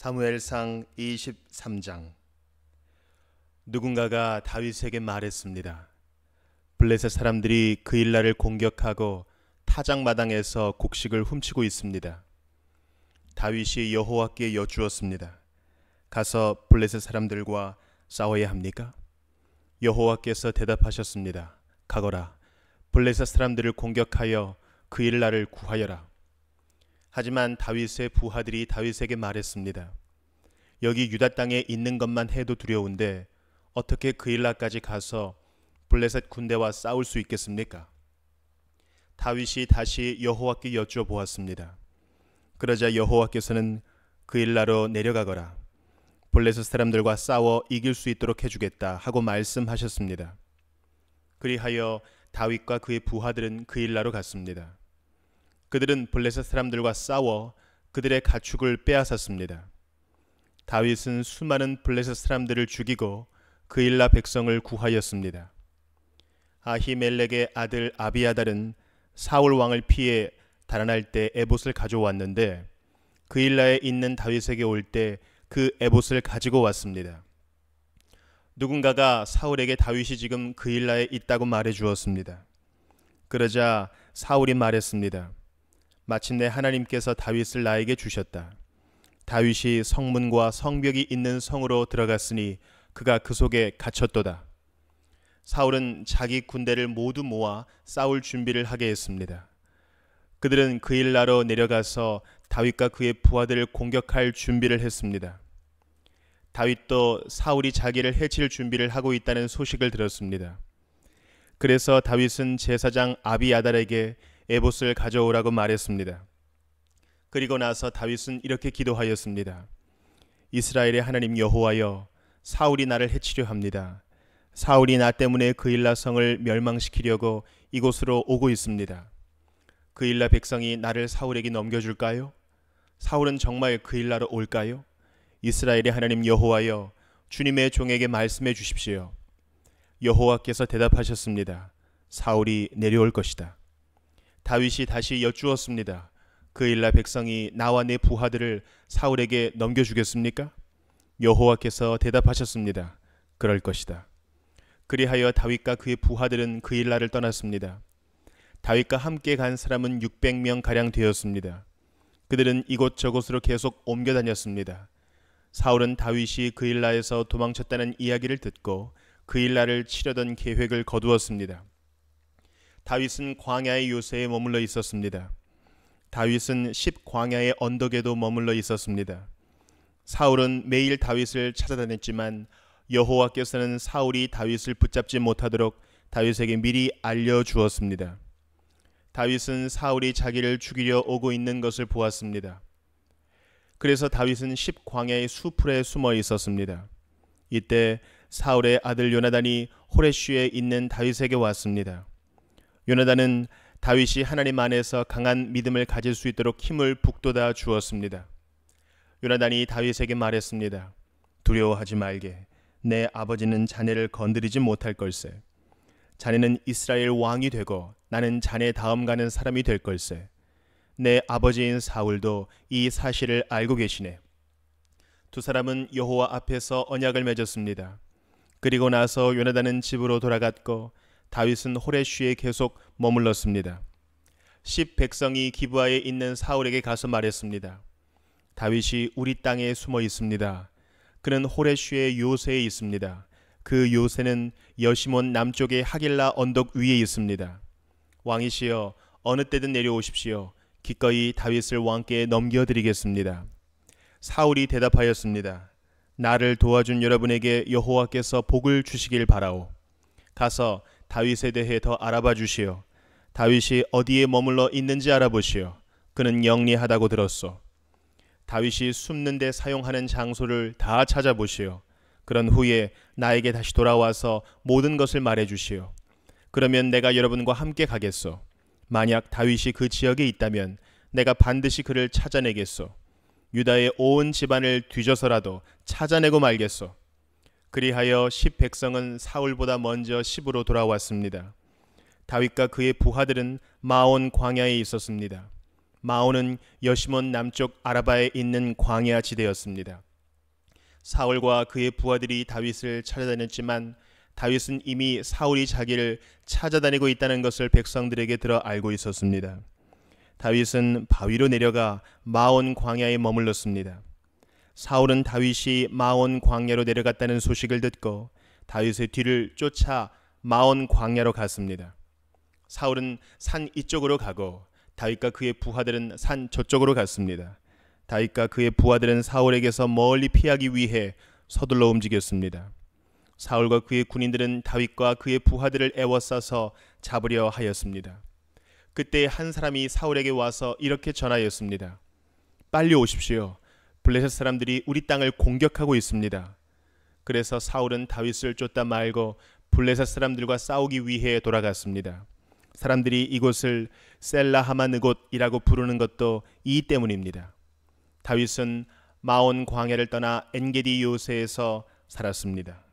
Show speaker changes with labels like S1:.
S1: 사무엘상 23장 누군가가 다윗에게 말했습니다. 블레셋 사람들이 그 일날을 공격하고 타작 마당에서 곡식을 훔치고 있습니다. 다윗이 여호와께 여쭈었습니다. 가서 블레셋 사람들과 싸워야 합니까? 여호와께서 대답하셨습니다. 가거라. 블레셋 사람들을 공격하여 그 일날을 구하여라. 하지만 다윗의 부하들이 다윗에게 말했습니다. 여기 유다 땅에 있는 것만 해도 두려운데 어떻게 그일라까지 가서 블레셋 군대와 싸울 수 있겠습니까? 다윗이 다시 여호와께 여쭈어보았습니다. 그러자 여호와께서는 그일라로 내려가거라. 블레셋 사람들과 싸워 이길 수 있도록 해주겠다 하고 말씀하셨습니다. 그리하여 다윗과 그의 부하들은 그일라로 갔습니다. 그들은 블레셋 사람들과 싸워 그들의 가축을 빼앗았습니다. 다윗은 수많은 블레셋 사람들을 죽이고 그일라 백성을 구하였습니다. 아히멜렉의 아들 아비아달은 사울 왕을 피해 달아날 때 에봇을 가져왔는데 그일라에 있는 다윗에게 올 때 그 에봇을 가지고 왔습니다. 누군가가 사울에게 다윗이 지금 그일라에 있다고 말해 주었습니다. 그러자 사울이 말했습니다. 마침내 하나님께서 다윗을 나에게 주셨다. 다윗이 성문과 성벽이 있는 성으로 들어갔으니 그가 그 속에 갇혔도다. 사울은 자기 군대를 모두 모아 싸울 준비를 하게 했습니다. 그들은 그일나로 내려가서 다윗과 그의 부하들을 공격할 준비를 했습니다. 다윗도 사울이 자기를 해칠 준비를 하고 있다는 소식을 들었습니다. 그래서 다윗은 제사장 아비야달에게 에봇을 가져오라고 말했습니다. 그리고 나서 다윗은 이렇게 기도하였습니다. 이스라엘의 하나님 여호와여 사울이 나를 해치려 합니다. 사울이 나 때문에 그일라 성을 멸망시키려고 이곳으로 오고 있습니다. 그일라 백성이 나를 사울에게 넘겨줄까요? 사울은 정말 그일라로 올까요? 이스라엘의 하나님 여호와여 주님의 종에게 말씀해 주십시오. 여호와께서 대답하셨습니다. 사울이 내려올 것이다. 다윗이 다시 여쭈었습니다. 그 일날 백성이 나와 내 부하들을 사울에게 넘겨주겠습니까? 여호와께서 대답하셨습니다. 그럴 것이다. 그리하여 다윗과 그의 부하들은 그 일날을 떠났습니다. 다윗과 함께 간 사람은 600명 가량 되었습니다. 그들은 이곳저곳으로 계속 옮겨 다녔습니다. 사울은 다윗이 그일라에서 도망쳤다는 이야기를 듣고 그일라를 치려던 계획을 거두었습니다. 다윗은 광야의 요새에 머물러 있었습니다. 다윗은 십 광야의 언덕에도 머물러 있었습니다. 사울은 매일 다윗을 찾아다녔지만 여호와께서는 사울이 다윗을 붙잡지 못하도록 다윗에게 미리 알려 주었습니다. 다윗은 사울이 자기를 죽이려 오고 있는 것을 보았습니다. 그래서 다윗은 십 광야의 수풀에 숨어 있었습니다. 이때 사울의 아들 요나단이 호레슈에 있는 다윗에게 왔습니다. 요나단은 다윗이 하나님 안에서 강한 믿음을 가질 수 있도록 힘을 북돋아 주었습니다. 요나단이 다윗에게 말했습니다. 두려워하지 말게. 내 아버지는 자네를 건드리지 못할 걸세. 자네는 이스라엘 왕이 되고 나는 자네 다음 가는 사람이 될 걸세. 내 아버지인 사울도 이 사실을 알고 계시네. 두 사람은 여호와 앞에서 언약을 맺었습니다. 그리고 나서 요나단은 집으로 돌아갔고 다윗은 호레쉬에 계속 머물렀습니다. 십 백성이 기부하에 있는 사울에게 가서 말했습니다. 다윗이 우리 땅에 숨어 있습니다. 그는 호레쉬의 요새에 있습니다. 그 요새는 여시몬 남쪽의 하길라 언덕 위에 있습니다. 왕이시여 어느 때든 내려오십시오. 기꺼이 다윗을 왕께 넘겨드리겠습니다. 사울이 대답하였습니다. 나를 도와준 여러분에게 여호와께서 복을 주시길 바라오. 가서 다윗에 대해 더 알아봐 주시오. 다윗이 어디에 머물러 있는지 알아보시오. 그는 영리하다고 들었소. 다윗이 숨는 데 사용하는 장소를 다 찾아보시오. 그런 후에 나에게 다시 돌아와서 모든 것을 말해 주시오. 그러면 내가 여러분과 함께 가겠소. 만약 다윗이 그 지역에 있다면 내가 반드시 그를 찾아내겠소. 유다의 온 집안을 뒤져서라도 찾아내고 말겠소. 그리하여 십 백성은 사울보다 먼저 십으로 돌아왔습니다. 다윗과 그의 부하들은 마온 광야에 있었습니다. 마온은 여시몬 남쪽 아라바에 있는 광야 지대였습니다. 사울과 그의 부하들이 다윗을 찾아다녔지만 다윗은 이미 사울이 자기를 찾아다니고 있다는 것을 백성들에게 들어 알고 있었습니다. 다윗은 바위로 내려가 마온 광야에 머물렀습니다. 사울은 다윗이 마온 광야로 내려갔다는 소식을 듣고 다윗의 뒤를 쫓아 마온 광야로 갔습니다. 사울은 산 이쪽으로 가고 다윗과 그의 부하들은 산 저쪽으로 갔습니다. 다윗과 그의 부하들은 사울에게서 멀리 피하기 위해 서둘러 움직였습니다. 사울과 그의 군인들은 다윗과 그의 부하들을 애워싸서 잡으려 하였습니다. 그때 한 사람이 사울에게 와서 이렇게 전하였습니다. 빨리 오십시오. 블레셋 사람들이 우리 땅을 공격하고 있습니다. 그래서 사울은 다윗을 쫓다 말고 블레셋 사람들과 싸우기 위해 돌아갔습니다. 사람들이 이곳을 셀라하마느 곳이라고 부르는 것도 이 때문입니다. 다윗은 마온 광야를 떠나 엔게디 요새에서 살았습니다.